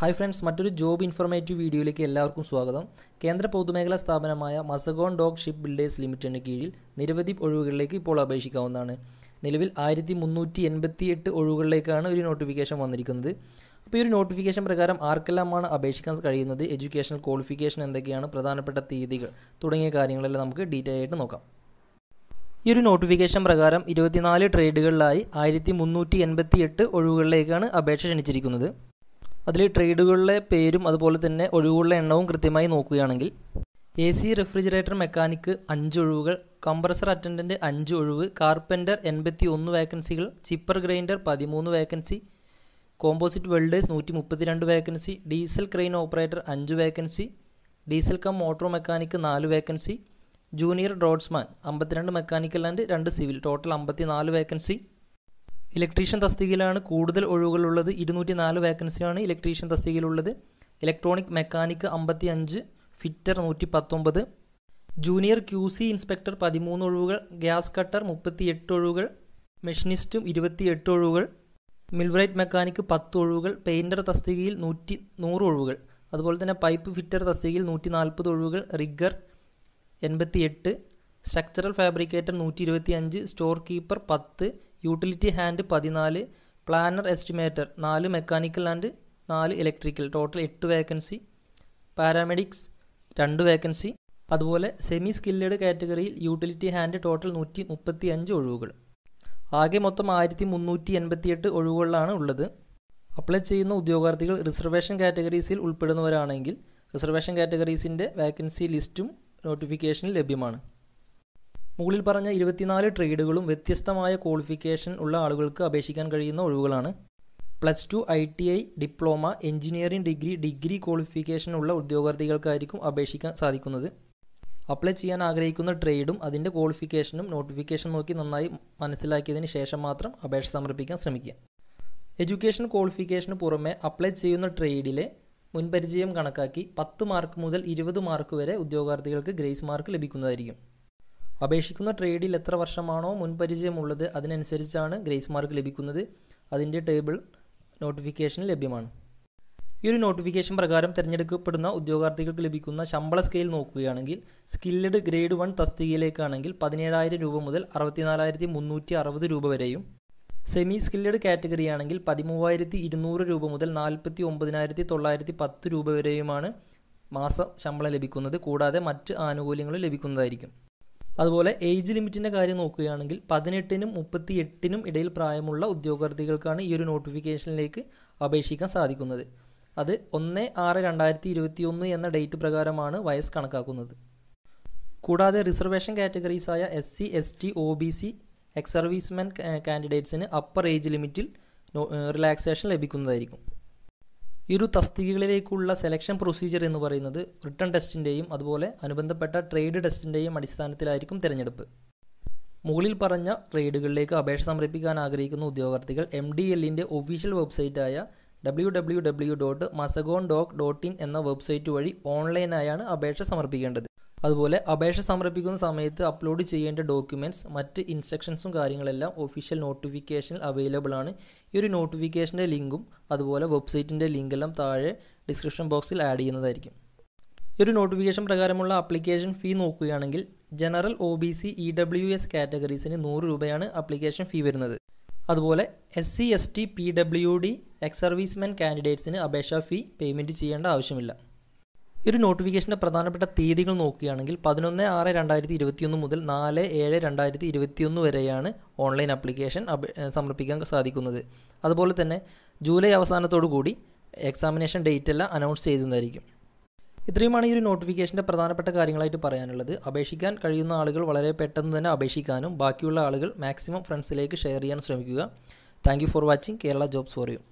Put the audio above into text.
hi friends മറ്റൊരു job informative വീഡിയോയിലേക്ക് എല്ലാവർക്കും സ്വാഗതം കേന്ദ്ര പൊതുമേഖലാ സ്ഥാപനമായ മസഗോൺ ഡോഗ് ഷിപ്പ് ബിൽഡേഴ്സ് ലിമിറ്റഡിന് കീഴിൽ നിരവധി ഒഴിവുകളിലേക്ക് ഇപ്പോൾ അപേക്ഷിക്കാവുന്നതാണ് നിലവിൽ ആയിരത്തി മുന്നൂറ്റി എൺപത്തി എട്ട് ഒഴിവുകളിലേക്കാണ് ഒരു നോട്ടിഫിക്കേഷൻ വന്നിരിക്കുന്നത് അപ്പോൾ ഈ ഒരു നോട്ടിഫിക്കേഷൻ പ്രകാരം ആർക്കെല്ലാമാണ് അപേക്ഷിക്കാൻ കഴിയുന്നത് എഡ്യൂക്കേഷണൽ ക്വാളിഫിക്കേഷൻ എന്തൊക്കെയാണ് പ്രധാനപ്പെട്ട തീയതികൾ തുടങ്ങിയ കാര്യങ്ങളെല്ലാം നമുക്ക് ഡീറ്റെയിൽ ആയിട്ട് നോക്കാം ഈ ഒരു നോട്ടിഫിക്കേഷൻ പ്രകാരം ഇരുപത്തിനാല് ട്രേഡുകളിലായി ആയിരത്തി മുന്നൂറ്റി എൺപത്തി എട്ട് ഒഴിവുകളിലേക്കാണ് അപേക്ഷ ക്ഷണിച്ചിരിക്കുന്നത് അതിൽ ട്രേഡുകളിലെ പേരും അതുപോലെ തന്നെ ഒഴിവുകളുടെ എണ്ണവും കൃത്യമായി നോക്കുകയാണെങ്കിൽ എ സി റെഫ്രിജറേറ്റർ മെക്കാനിക്ക് അഞ്ച് ഒഴിവുകൾ കംപ്രസർ അറ്റൻഡൻറ്റ് അഞ്ച് ഒഴിവ് കാർപ്പൻ്റർ എൺപത്തി ഒന്ന് വേക്കൻസികൾ ചിപ്പർ ഗ്രൈൻഡർ പതിമൂന്ന് വേക്കൻസി കോമ്പോസിറ്റ് വെൽഡേഴ്സ് നൂറ്റി മുപ്പത്തി രണ്ട് വേക്കൻസി ഡീസൽ ക്രെയിൻ ഓപ്പറേറ്റർ അഞ്ച് vacancy diesel cum motor mechanic നാല് വേക്കൻസി ജൂനിയർ ഡ്രോഡ്സ്മാൻ അമ്പത്തിരണ്ട് മെക്കാനിക്കൽ ആൻഡ് രണ്ട് സിവിൽ ടോട്ടൽ അമ്പത്തി നാല് വേക്കൻസി ഇലക്ട്രീഷ്യൻ തസ്തികയിലാണ് കൂടുതൽ ഒഴിവുകളുള്ളത് ഇരുന്നൂറ്റി നാല് വേക്കൻസിയാണ് ഇലക്ട്രീഷ്യൻ തസ്തികയിലുള്ളത് ഇലക്ട്രോണിക് മെക്കാനിക്ക് അമ്പത്തി അഞ്ച് ഫിറ്റർ നൂറ്റി പത്തൊമ്പത് ജൂനിയർ ക്യു സി ഇൻസ്പെക്ടർ പതിമൂന്ന് ഒഴിവുകൾ ഗ്യാസ് കട്ടർ മുപ്പത്തി എട്ട് ഒഴിവുകൾ മെഷീനിസ്റ്റും ഇരുപത്തി എട്ട് ഒഴിവുകൾ മിൽവറൈറ്റ് മെക്കാനിക്ക് പത്ത് ഒഴിവുകൾ പെയിൻറ്റർ തസ്തികയിൽ നൂറ്റി നൂറ് ഒഴിവുകൾ അതുപോലെ തന്നെ പൈപ്പ് ഫിറ്റർ തസ്തികയിൽ നൂറ്റി നാൽപ്പത് ഒഴിവുകൾ റിഗർ എൺപത്തി എട്ട് സ്ട്രക്ചറൽ ഫാബ്രിക്കേറ്റർ നൂറ്റി ഇരുപത്തി അഞ്ച് സ്റ്റോർ കീപ്പർ പത്ത് യൂട്ടിലിറ്റി ഹാൻഡ് പതിനാല് പ്ലാനർ എസ്റ്റിമേറ്റർ നാല് മെക്കാനിക്കൽ ആൻഡ് നാല് ഇലക്ട്രിക്കൽ ടോട്ടൽ എട്ട് വേക്കൻസി പാരാമെഡിക്സ് രണ്ട് വേക്കൻസി അതുപോലെ സെമി സ്കില്ലഡ് കാറ്റഗറിയിൽ യൂട്ടിലിറ്റി ഹാൻഡ് ടോട്ടൽ നൂറ്റി മുപ്പത്തി അഞ്ച് ഒഴിവുകൾ ആകെ മൊത്തം ആയിരത്തി മുന്നൂറ്റി എൺപത്തിയെട്ട് ഒഴിവുകളിലാണ് ഉള്ളത് അപ്ലൈ ചെയ്യുന്ന ഉദ്യോഗാർത്ഥികൾ റിസർവേഷൻ കാറ്റഗറീസിൽ ഉൾപ്പെടുന്നവരാണെങ്കിൽ റിസർവേഷൻ കാറ്റഗറീസിൻ്റെ വേക്കൻസി ലിസ്റ്റും നോട്ടിഫിക്കേഷനും ലഭ്യമാണ് മുകളിൽ പറഞ്ഞ ഇരുപത്തിനാല് ട്രേഡുകളും വ്യത്യസ്തമായ ക്വാളിഫിക്കേഷൻ ഉള്ള ആളുകൾക്ക് അപേക്ഷിക്കാൻ കഴിയുന്ന ഒഴിവുകളാണ് plus two I T I diploma engineering degree degree qualification ഉള്ള ഉദ്യോഗാർത്ഥികൾക്കായിരിക്കും അപേക്ഷിക്കാൻ സാധിക്കുന്നത് അപ്ലൈ ചെയ്യാൻ ആഗ്രഹിക്കുന്ന ട്രേഡും അതിൻ്റെ ക്വാളിഫിക്കേഷനും നോട്ടിഫിക്കേഷൻ നോക്കി നന്നായി മനസ്സിലാക്കിയതിന് ശേഷം മാത്രം അപേക്ഷ സമർപ്പിക്കാൻ ശ്രമിക്കുക എഡ്യൂക്കേഷൻ ക്വാളിഫിക്കേഷന് പുറമെ അപ്ലൈ ചെയ്യുന്ന ട്രേഡിലെ മുൻപരിചയം കണക്കാക്കി പത്ത് മാർക്ക് മുതൽ ഇരുപത് മാർക്ക് വരെ ഉദ്യോഗാർത്ഥികൾക്ക് ഗ്രേസ് മാർക്ക് ലഭിക്കുന്നതായിരിക്കും അപേക്ഷിക്കുന്ന ട്രേഡിൽ എത്ര വർഷമാണോ മുൻപരിചയമുള്ളത് അതിനനുസരിച്ചാണ് ഗ്രേസ് മാർക്ക് ലഭിക്കുന്നത് അതിൻ്റെ ടേബിൾ നോട്ടിഫിക്കേഷൻ ലഭ്യമാണ് ഈ ഒരു നോട്ടിഫിക്കേഷൻ പ്രകാരം തിരഞ്ഞെടുക്കപ്പെടുന്ന ഉദ്യോഗാർത്ഥികൾക്ക് ലഭിക്കുന്ന ശമ്പള സ്കെയിൽ നോക്കുകയാണെങ്കിൽ സ്കില്ലഡ് ഗ്രേഡ് വൺ തസ്തികയിലേക്കാണെങ്കിൽ പതിനേഴായിരം രൂപ മുതൽ അറുപത്തിനാലായിരത്തി മുന്നൂറ്റി അറുപത് രൂപ വരെയും സെമി സ്കില്ലഡ് കാറ്റഗറി ആണെങ്കിൽ പതിമൂവായിരത്തി ഇരുന്നൂറ് രൂപ മുതൽ നാൽപ്പത്തി ഒമ്പതിനായിരത്തി തൊള്ളായിരത്തി പത്ത് രൂപ വരെയുമാണ് മാസ ശമ്പളം ലഭിക്കുന്നത് കൂടാതെ മറ്റ് ആനുകൂല്യങ്ങളും ലഭിക്കുന്നതായിരിക്കും അതുപോലെ ഏജ് ലിമിറ്റിൻ്റെ കാര്യം നോക്കുകയാണെങ്കിൽ പതിനെട്ടിനും മുപ്പത്തി എട്ടിനും ഇടയിൽ പ്രായമുള്ള ഉദ്യോഗാർത്ഥികൾക്കാണ് ഈ ഒരു നോട്ടിഫിക്കേഷനിലേക്ക് അപേക്ഷിക്കാൻ സാധിക്കുന്നത് അത് ഒന്ന് ആറ് രണ്ടായിരത്തി ഇരുപത്തി ഒന്ന് എന്ന ഡേറ്റ് പ്രകാരമാണ് വയസ്സ് കണക്കാക്കുന്നത് കൂടാതെ റിസർവേഷൻ കാറ്റഗറീസായ S C S T O B C ex servicemen കാൻഡിഡേറ്റ്സിന് അപ്പർ ഏജ് ലിമിറ്റിൽ റിലാക്സേഷൻ ലഭിക്കുന്നതായിരിക്കും ഇരു തസ്തികകളിലേക്കുള്ള സെലക്ഷൻ പ്രൊസീജിയർ എന്ന് പറയുന്നത് റിട്ടേൺ ടെസ്റ്റിൻ്റെയും അതുപോലെ അനുബന്ധപ്പെട്ട ട്രേഡ് ടെസ്റ്റിൻ്റെയും അടിസ്ഥാനത്തിലായിരിക്കും തിരഞ്ഞെടുപ്പ് മുകളിൽ പറഞ്ഞ ട്രേഡുകളിലേക്ക് അപേക്ഷ സമർപ്പിക്കാൻ ആഗ്രഹിക്കുന്ന ഉദ്യോഗാർത്ഥികൾ എം ഡി എല്ലിൻ്റെ ഒഫീഷ്യൽ വെബ്സൈറ്റായ W W W dot Mazagon dock dot in എന്ന വെബ്സൈറ്റ് വഴി ഓൺലൈനായാണ് അപേക്ഷ സമർപ്പിക്കേണ്ടത് അതുപോലെ അപേക്ഷ സമർപ്പിക്കുന്ന സമയത്ത് അപ്ലോഡ് ചെയ്യേണ്ട ഡോക്യുമെൻറ്റ്സ് മറ്റ് ഇൻസ്ട്രക്ഷൻസും കാര്യങ്ങളെല്ലാം ഒഫീഷ്യൽ നോട്ടിഫിക്കേഷനിൽ അവൈലബിൾ ആണ് ഈ ഒരു നോട്ടിഫിക്കേഷൻ്റെ ലിങ്കും അതുപോലെ വെബ്സൈറ്റിൻ്റെ ലിങ്കെല്ലാം താഴെ ഡിസ്ക്രിപ്ഷൻ ബോക്സിൽ ആഡ് ചെയ്യുന്നതായിരിക്കും ഈ ഒരു നോട്ടിഫിക്കേഷൻ പ്രകാരമുള്ള ആപ്ലിക്കേഷൻ ഫീ നോക്കുകയാണെങ്കിൽ general O B C E W S കാറ്റഗറീസിന് നൂറ് രൂപയാണ് ആപ്ലിക്കേഷൻ ഫീ വരുന്നത് അതുപോലെ S C S T P W D ex കാൻഡിഡേറ്റ്സിന് അപേക്ഷാ ഫീ പേയ്മെൻറ്റ് ചെയ്യേണ്ട ആവശ്യമില്ല ഈ ഒരു നോട്ടിഫിക്കേഷൻ്റെ പ്രധാനപ്പെട്ട തീയതികൾ നോക്കുകയാണെങ്കിൽ പതിനൊന്ന് ആറ് രണ്ടായിരത്തി ഇരുപത്തിയൊന്ന് മുതൽ നാല് ഏഴ് രണ്ടായിരത്തി ഇരുപത്തിയൊന്ന് വരെയാണ് ഓൺലൈൻ ആപ്ലിക്കേഷൻ സമർപ്പിക്കാൻ സാധിക്കുന്നത് അതുപോലെ തന്നെ ജൂലൈ കൂടി എക്സാമിനേഷൻ ഡേറ്റ് എല്ലാം അനൗൺസ് ചെയ്തതായിരിക്കും ഇത്രയുമാണ് ഈ ഒരു നോട്ടിഫിക്കേഷൻ്റെ പ്രധാനപ്പെട്ട കാര്യങ്ങളായിട്ട് പറയാനുള്ളത് അപേക്ഷിക്കാൻ കഴിയുന്ന ആളുകൾ വളരെ പെട്ടെന്ന് തന്നെ അപേക്ഷിക്കാനും ബാക്കിയുള്ള ആളുകൾ മാക്സിമം ഫ്രണ്ട്സിലേക്ക് ഷെയർ ചെയ്യാൻ ശ്രമിക്കുക thank for watching Kerala jobs for U